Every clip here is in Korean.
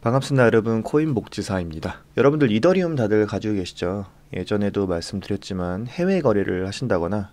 반갑습니다 여러분 코인 복지사입니다 여러분들 이더리움 다들 가지고 계시죠 예전에도 말씀드렸지만 해외 거래를 하신다거나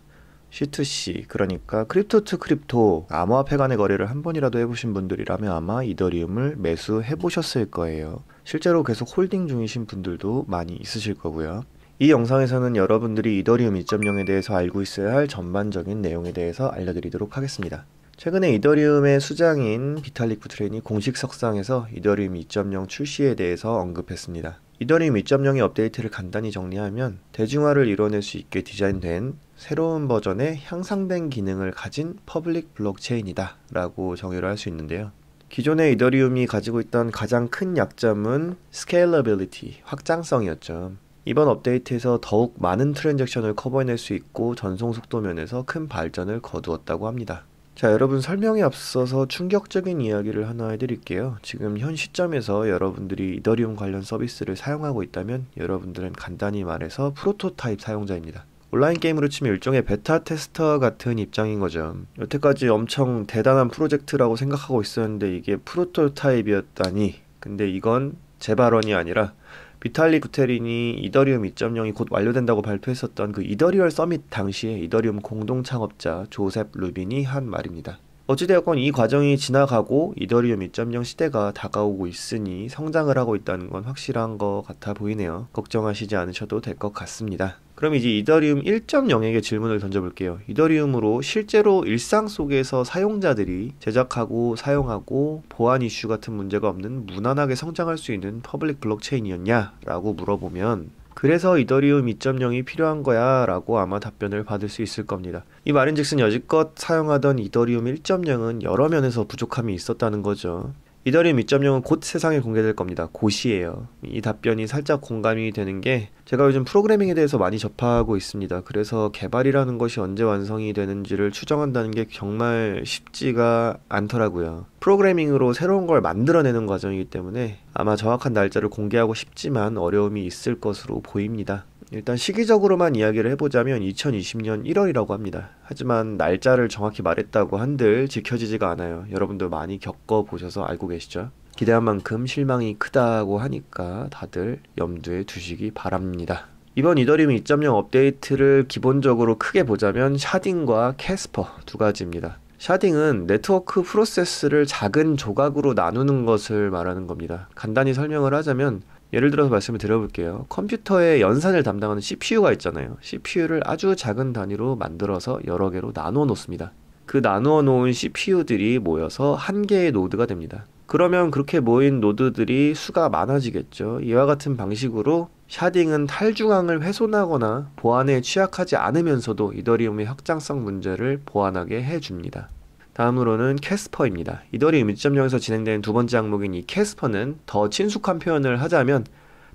C2C 그러니까 크립토 투 크립토 암호화폐 간의 거래를 한 번이라도 해보신 분들이라면 아마 이더리움을 매수해 보셨을 거예요 실제로 계속 홀딩 중이신 분들도 많이 있으실 거고요 이 영상에서는 여러분들이 이더리움 2.0에 대해서 알고 있어야 할 전반적인 내용에 대해서 알려드리도록 하겠습니다 최근에 이더리움의 수장인 비탈릭 부트렌이 공식 석상에서 이더리움 2.0 출시에 대해서 언급했습니다. 이더리움 2.0의 업데이트를 간단히 정리하면 대중화를 이뤄낼 수 있게 디자인된 새로운 버전의 향상된 기능을 가진 퍼블릭 블록체인이다 라고 정의를 할 수 있는데요. 기존의 이더리움이 가지고 있던 가장 큰 약점은 스케일러빌리티, 확장성이었죠. 이번 업데이트에서 더욱 많은 트랜잭션을 커버해낼 수 있고 전송 속도 면에서 큰 발전을 거두었다고 합니다. 자, 여러분 설명에 앞서서 충격적인 이야기를 하나 해드릴게요. 지금 현 시점에서 여러분들이 이더리움 관련 서비스를 사용하고 있다면 여러분들은 간단히 말해서 프로토타입 사용자입니다. 온라인 게임으로 치면 일종의 베타 테스터 같은 입장인 거죠. 여태까지 엄청 대단한 프로젝트라고 생각하고 있었는데 이게 프로토타입이었다니. 근데 이건 제 발언이 아니라 비탈리 구테린이 이더리움 2.0이 곧 완료된다고 발표했었던 그 이더리얼 서밋 당시에 이더리움 공동 창업자 조셉 루빈이 한 말입니다. 어찌되었건 이 과정이 지나가고 이더리움 2.0 시대가 다가오고 있으니 성장을 하고 있다는 건 확실한 것 같아 보이네요. 걱정하시지 않으셔도 될 것 같습니다. 그럼 이제 이더리움 1.0에게 질문을 던져볼게요. 이더리움으로 실제로 일상 속에서 사용자들이 제작하고 사용하고 보안 이슈 같은 문제가 없는 무난하게 성장할 수 있는 퍼블릭 블록체인이었냐라고 물어보면 그래서 이더리움 2.0이 필요한 거야 라고 아마 답변을 받을 수 있을 겁니다. 이 말인즉슨 여지껏 사용하던 이더리움 1.0은 여러 면에서 부족함이 있었다는 거죠. 이더리움 2.0은 곧 세상에 공개될 겁니다. 곧이에요. 이 답변이 살짝 공감이 되는 게 제가 요즘 프로그래밍에 대해서 많이 접하고 있습니다. 그래서 개발이라는 것이 언제 완성이 되는지를 추정한다는 게 정말 쉽지가 않더라고요. 프로그래밍으로 새로운 걸 만들어내는 과정이기 때문에 아마 정확한 날짜를 공개하고 싶지만 어려움이 있을 것으로 보입니다. 일단 시기적으로만 이야기를 해보자면 2020년 1월이라고 합니다. 하지만 날짜를 정확히 말했다고 한들 지켜지지가 않아요. 여러분도 많이 겪어보셔서 알고 계시죠? 기대한 만큼 실망이 크다고 하니까 다들 염두에 두시기 바랍니다. 이번 이더리움 2.0 업데이트를 기본적으로 크게 보자면 샤딩과 캐스퍼 두 가지입니다. 샤딩은 네트워크 프로세스를 작은 조각으로 나누는 것을 말하는 겁니다. 간단히 설명을 하자면 예를 들어서 말씀을 드려볼게요. 컴퓨터의 연산을 담당하는 CPU가 있잖아요. CPU를 아주 작은 단위로 만들어서 여러 개로 나누어 놓습니다. 그 나누어 놓은 CPU들이 모여서 한 개의 노드가 됩니다. 그러면 그렇게 모인 노드들이 수가 많아지겠죠. 이와 같은 방식으로 샤딩은 탈중앙을 훼손하거나 보안에 취약하지 않으면서도 이더리움의 확장성 문제를 보완하게 해줍니다. 다음으로는 캐스퍼입니다. 이더리 의미점0에서 진행되는 두 번째 항목인 이 캐스퍼는 더 친숙한 표현을 하자면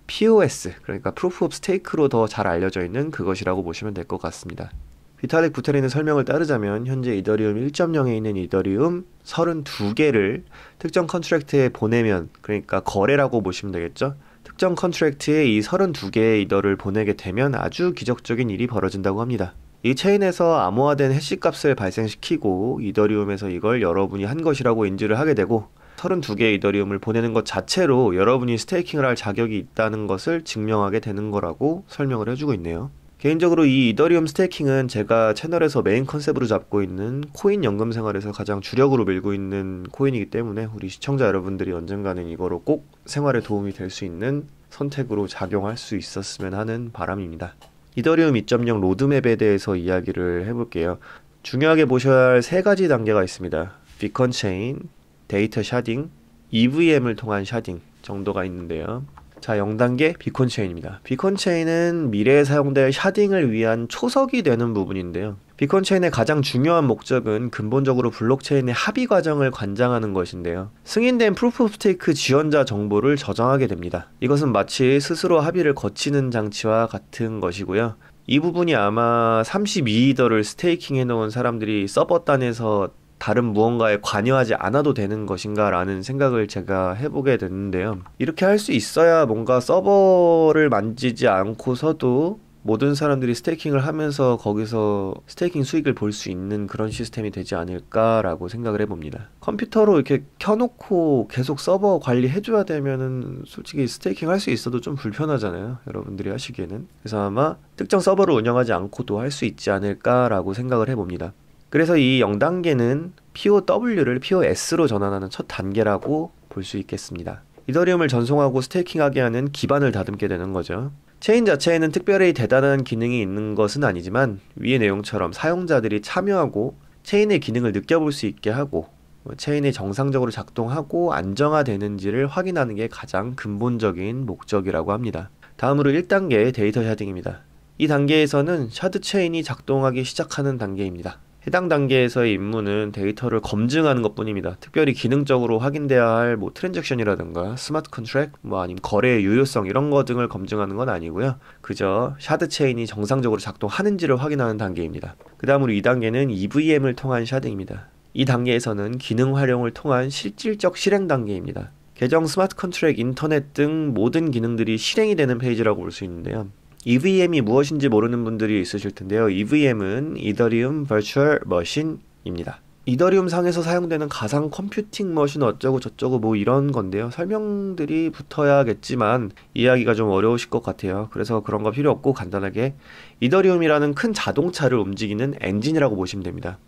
POS, 그러니까 Proof of Stake로 더 잘 알려져 있는 그것이라고 보시면 될 것 같습니다. 비탈릭 부테린의 설명을 따르자면 현재 이더리움 1.0에 있는 이더리움 32개를 특정 컨트랙트에 보내면 그러니까 거래라고 보시면 되겠죠. 특정 컨트랙트에 이 32개의 이더를 보내게 되면 아주 기적적인 일이 벌어진다고 합니다. 이 체인에서 암호화된 해시값을 발생시키고 이더리움에서 이걸 여러분이 한 것이라고 인지를 하게 되고 32개의 이더리움을 보내는 것 자체로 여러분이 스테이킹을 할 자격이 있다는 것을 증명하게 되는 거라고 설명을 해주고 있네요. 개인적으로 이 이더리움 스테이킹은 제가 채널에서 메인 컨셉으로 잡고 있는 코인 연금 생활에서 가장 주력으로 밀고 있는 코인이기 때문에 우리 시청자 여러분들이 언젠가는 이거로 꼭 생활에 도움이 될 수 있는 선택으로 작용할 수 있었으면 하는 바람입니다. 이더리움 2.0 로드맵에 대해서 이야기를 해볼게요. 중요하게 보셔야 할 세 가지 단계가 있습니다. 비컨 체인, 데이터 샤딩, EVM을 통한 샤딩 정도가 있는데요. 자, 0단계 비콘 체인입니다. 비콘 체인은 미래에 사용될 샤딩을 위한 초석이 되는 부분인데요. 비콘 체인의 가장 중요한 목적은 근본적으로 블록체인의 합의 과정을 관장하는 것인데요. 승인된 프루프 오브 스테이크 지원자 정보를 저장하게 됩니다. 이것은 마치 스스로 합의를 거치는 장치와 같은 것이고요. 이 부분이 아마 32이더를 스테이킹 해놓은 사람들이 서버 단에서 다른 무언가에 관여하지 않아도 되는 것인가라는 생각을 제가 해보게 됐는데요. 이렇게 할 수 있어야 뭔가 서버를 만지지 않고서도 모든 사람들이 스테이킹을 하면서 거기서 스테이킹 수익을 볼 수 있는 그런 시스템이 되지 않을까라고 생각을 해봅니다. 컴퓨터로 이렇게 켜놓고 계속 서버 관리해줘야 되면은 솔직히 스테이킹 할 수 있어도 좀 불편하잖아요. 여러분들이 하시기에는. 그래서 아마 특정 서버를 운영하지 않고도 할 수 있지 않을까라고 생각을 해봅니다. 그래서 이 0단계는 POW를 POS로 전환하는 첫 단계라고 볼 수 있겠습니다. 이더리움을 전송하고 스테이킹하게 하는 기반을 다듬게 되는 거죠. 체인 자체에는 특별히 대단한 기능이 있는 것은 아니지만 위의 내용처럼 사용자들이 참여하고 체인의 기능을 느껴볼 수 있게 하고 체인이 정상적으로 작동하고 안정화되는지를 확인하는 게 가장 근본적인 목적이라고 합니다. 다음으로 1단계 의 데이터 샤딩입니다. 이 단계에서는 샤드 체인이 작동하기 시작하는 단계입니다. 해당 단계에서의 임무는 데이터를 검증하는 것뿐입니다. 특별히 기능적으로 확인돼야 할 뭐 트랜잭션이라든가 스마트 컨트랙, 뭐 아니면 거래의 유효성 이런 거 등을 검증하는 건 아니고요. 그저 샤드 체인이 정상적으로 작동하는지를 확인하는 단계입니다. 그 다음으로 2단계는 EVM을 통한 샤딩입니다. 이 단계에서는 기능 활용을 통한 실질적 실행 단계입니다. 계정 스마트 컨트랙, 인터넷 등 모든 기능들이 실행이 되는 페이지라고 볼 수 있는데요. EVM이 무엇인지 모르는 분들이 있으실 텐데요. EVM은 이더리움 버추얼 머신입니다. 이더리움 상에서 사용되는 가상 컴퓨팅 머신 어쩌고 저쩌고 뭐 이런 건데요. 설명들이 붙어야겠지만 이해하기가 좀 어려우실 것 같아요. 그래서 그런 거 필요 없고 간단하게 이더리움이라는 큰 자동차를 움직이는 엔진이라고 보시면 됩니다.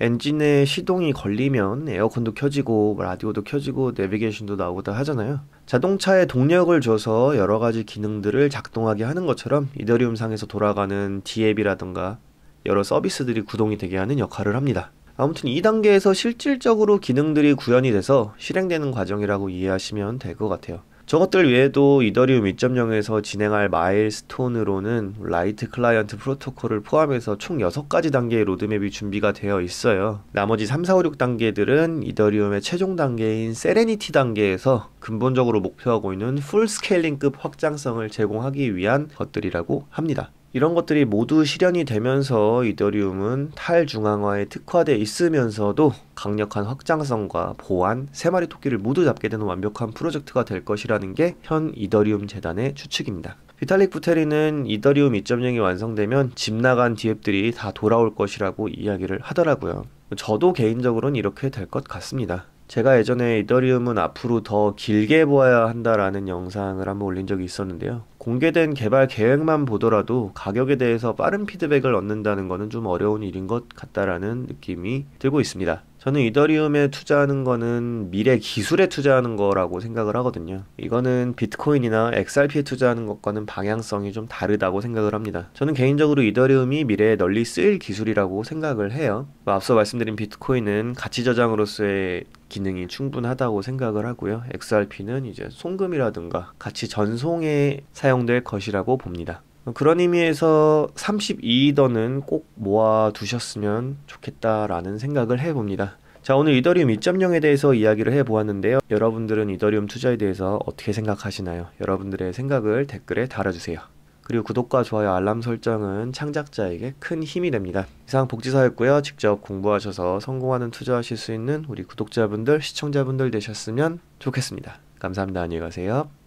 엔진에 시동이 걸리면 에어컨도 켜지고 뭐 라디오도 켜지고 내비게이션도 나오고 다 하잖아요. 자동차에 동력을 줘서 여러 가지 기능들을 작동하게 하는 것처럼 이더리움 상에서 돌아가는 d 앱이라든가 여러 서비스들이 구동이 되게 하는 역할을 합니다. 아무튼 이 단계에서 실질적으로 기능들이 구현이 돼서 실행되는 과정이라고 이해하시면 될 것 같아요. 저것들 외에도 이더리움 2.0에서 진행할 마일스톤으로는 라이트 클라이언트 프로토콜을 포함해서 총 6가지 단계의 로드맵이 준비가 되어 있어요. 나머지 3, 4, 5, 6 단계들은 이더리움의 최종 단계인 세레니티 단계에서 근본적으로 목표하고 있는 풀 스케일링급 확장성을 제공하기 위한 것들이라고 합니다. 이런 것들이 모두 실현이 되면서 이더리움은 탈중앙화에 특화돼 있으면서도 강력한 확장성과 보안, 세 마리 토끼를 모두 잡게 되는 완벽한 프로젝트가 될 것이라는 게 현 이더리움 재단의 추측입니다. 비탈릭 부테리는 이더리움 2.0이 완성되면 집 나간 디앱들이 다 돌아올 것이라고 이야기를 하더라고요. 저도 개인적으로는 이렇게 될 것 같습니다. 제가 예전에 이더리움은 앞으로 더 길게 보아야 한다라는 영상을 한번 올린 적이 있었는데요. 공개된 개발 계획만 보더라도 가격에 대해서 빠른 피드백을 얻는다는 것은 좀 어려운 일인 것 같다라는 느낌이 들고 있습니다. 저는 이더리움에 투자하는 거는 미래 기술에 투자하는 거라고 생각을 하거든요. 이거는 비트코인이나 XRP에 투자하는 것과는 방향성이 좀 다르다고 생각을 합니다. 저는 개인적으로 이더리움이 미래에 널리 쓰일 기술이라고 생각을 해요. 뭐 앞서 말씀드린 비트코인은 가치 저장으로서의 기능이 충분하다고 생각을 하고요. XRP는 이제 송금이라든가 가치 전송에 사용될 것이라고 봅니다. 그런 의미에서 32이더는 꼭 모아 두셨으면 좋겠다라는 생각을 해봅니다. 자, 오늘 이더리움 2.0에 대해서 이야기를 해보았는데요. 여러분들은 이더리움 투자에 대해서 어떻게 생각하시나요? 여러분들의 생각을 댓글에 달아주세요. 그리고 구독과 좋아요 알람 설정은 창작자에게 큰 힘이 됩니다. 이상 복지사였고요. 직접 공부하셔서 성공하는 투자하실 수 있는 우리 구독자분들, 시청자분들 되셨으면 좋겠습니다. 감사합니다. 안녕히 가세요.